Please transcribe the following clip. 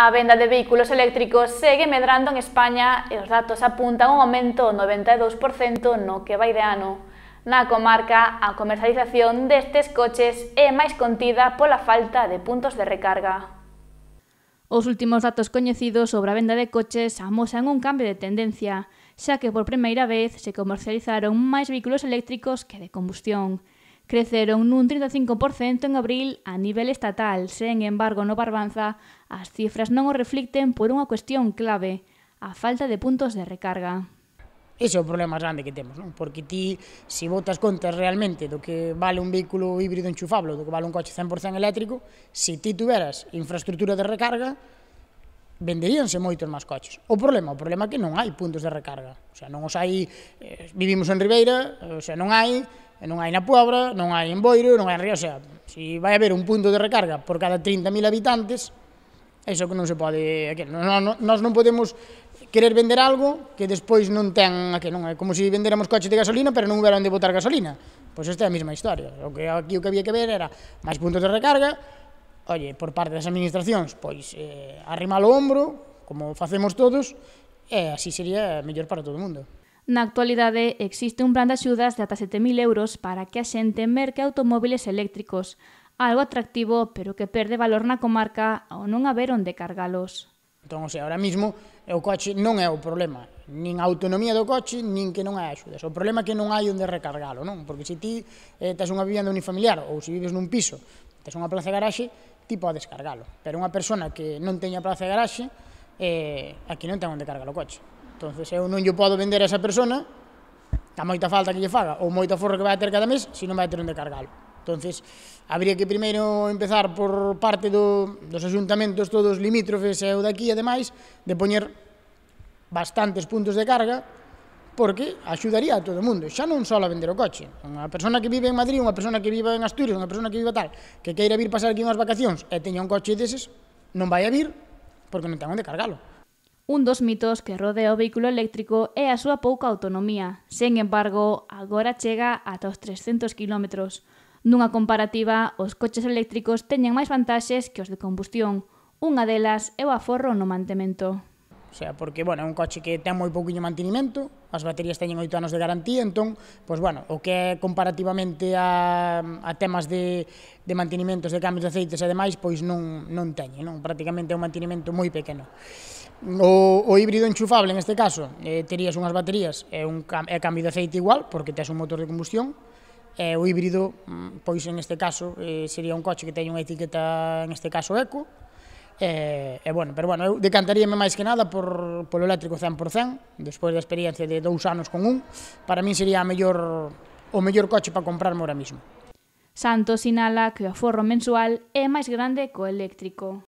A venda de vehículos eléctricos segue medrando en España e os datos apuntan un aumento do 92% no que vai de ano. Na comarca, a comercialización destes coches é máis contida pola falta de puntos de recarga. Os últimos datos coñecidos sobre a venda de coches amosan un cambio de tendencia, xa que por primeira vez se comercializaron máis vehículos eléctricos que de combustión creceron nun 35% en abril a nivel estatal. Sen embargo, no Barbanza, as cifras non o reflicten por unha cuestión clave, a falta de puntos de recarga. Ese é o problema grande que temos, non? porque ti, se botas contas realmente do que vale un vehículo híbrido enchufable, do que vale un coche 100% eléctrico, se ti tuveras infraestructura de recarga, venderíanse moitos máis coches. O problema, o problema é que non hai puntos de recarga. O sea, non os hai, eh, vivimos en Ribeira, o sea, non hai, e non hai na Pobra, non hai en Boiro, non hai en Río, o sea, se si vai haber un punto de recarga por cada 30.000 habitantes, é iso que non se pode, aquel, non, non, nós non podemos querer vender algo que despois non ten, aquel, non é como se si venderamos coches de gasolina, pero non hubiera onde botar gasolina. Pois esta é a mesma historia. O que aquí o que había que ver era máis puntos de recarga, Oye, por parte das administracións, pois eh, arrimalo o ombro, como facemos todos, e así sería mellor para todo o mundo. Na actualidade existe un plan de axudas de ata 7.000 euros para que a xente merque automóviles eléctricos, algo atractivo pero que perde valor na comarca ao non haber onde cargalos. Entón, o sea, ahora mismo eh, o coche non é o problema, nin a autonomía do coche, nin que non hai axudas. O problema é que non hai onde recargalo, non? Porque se ti eh, tes unha vivenda unifamiliar ou se vives nun piso, tes unha plaza de garaxe, ti podes cargalo. Pero unha persona que non teña plaza de garaxe, eh, aquí non ten onde cargar o coche entonces eu non lle podo vender a esa persona a moita falta que lle faga ou moita forro que vai ter cada mes se non vai ter onde cargalo entonces habría que primeiro empezar por parte do, dos asuntamentos todos limítrofes e o daqui e demais de poñer bastantes puntos de carga porque axudaría a todo o mundo, xa non só a vender o coche. Unha persona que vive en Madrid, unha persona que vive en Asturias, unha persona que vive tal, que queira vir pasar aquí unhas vacacións e teña un coche deses, non vai a vir porque non ten onde cargalo. Un dos mitos que rodea o vehículo eléctrico é a súa pouca autonomía. Sen embargo, agora chega ata os 300 km. Nunha comparativa, os coches eléctricos teñen máis vantaxes que os de combustión. Unha delas é o aforro no mantemento. O sea, porque, bueno, é un coche que ten moi pouquinho mantenimento, as baterías teñen 8 anos de garantía, entón, pois, pues, bueno, o que é comparativamente a, a temas de, de mantenimentos, de cambios de aceites e demais, pois non, non teñe, non? Prácticamente é un mantenimento moi pequeno. O, o híbrido enchufable, en este caso, eh, terías unhas baterías e un e cambio de aceite igual, porque tes un motor de combustión, e o híbrido, mm, pois en este caso, eh, sería un coche que teña unha etiqueta, en este caso, eco, e, e bueno, pero bueno, eu decantaríame máis que nada por, polo eléctrico 100%, despois da experiencia de dous anos con un, para min sería a mellor, o mellor coche para comprarme ahora mismo. Santos sinala que o aforro mensual é máis grande co eléctrico.